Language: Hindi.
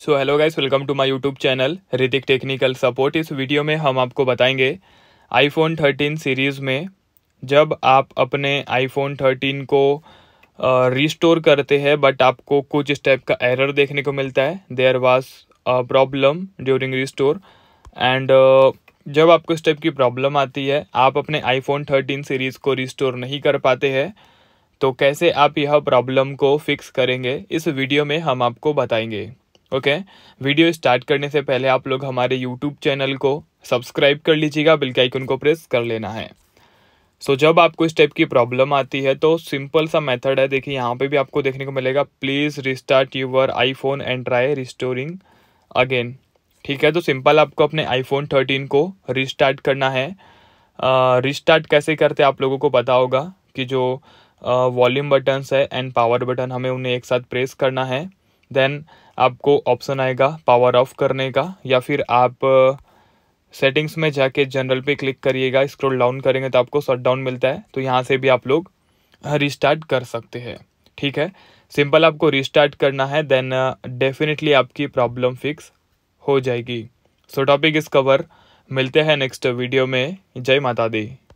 so hello guys welcome to my YouTube channel Hrithik technical support इस वीडियो में हम आपको बताएंगे आईफोन 13 सीरीज़ में जब आप अपने आईफोन 13 को रिस्टोर करते हैं बट आपको कुछ इस टाइप का एरर देखने को मिलता है there was problem during restore and जब आपको इस टाइप की प्रॉब्लम आती है आप अपने आईफोन थर्टीन सीरीज़ को रिस्टोर नहीं कर पाते हैं तो कैसे आप यह प्रॉब्लम को फिक्स करेंगे इस वीडियो में हम आपको बताएंगे ओके वीडियो स्टार्ट करने से पहले आप लोग हमारे यूट्यूब चैनल को सब्सक्राइब कर लीजिएगा बिल के आइकन को प्रेस कर लेना है सो so, जब आपको इस टाइप की प्रॉब्लम आती है तो सिंपल सा मेथड है देखिए यहाँ पे भी आपको देखने को मिलेगा please restart your iPhone and try restoring again ठीक है तो सिंपल आपको अपने आईफोन थर्टीन को रिस्टार्ट करना है रिस्टार्ट uh, कैसे करते आप लोगों को पता होगा कि जो वॉल्यूम बटन्स है एंड पावर बटन हमें उन्हें एक साथ प्रेस करना है देन आपको ऑप्शन आएगा पावर ऑफ करने का या फिर आप सेटिंग्स में जाके जनरल पे क्लिक करिएगा स्क्रॉल डाउन करेंगे तो आपको शट डाउन मिलता है तो यहाँ से भी आप लोग रिस्टार्ट कर सकते हैं ठीक है सिंपल आपको रिस्टार्ट करना है देन डेफिनेटली आपकी प्रॉब्लम फिक्स हो जाएगी सो टॉपिक इस कवर मिलते हैं नेक्स्ट वीडियो में जय माता दी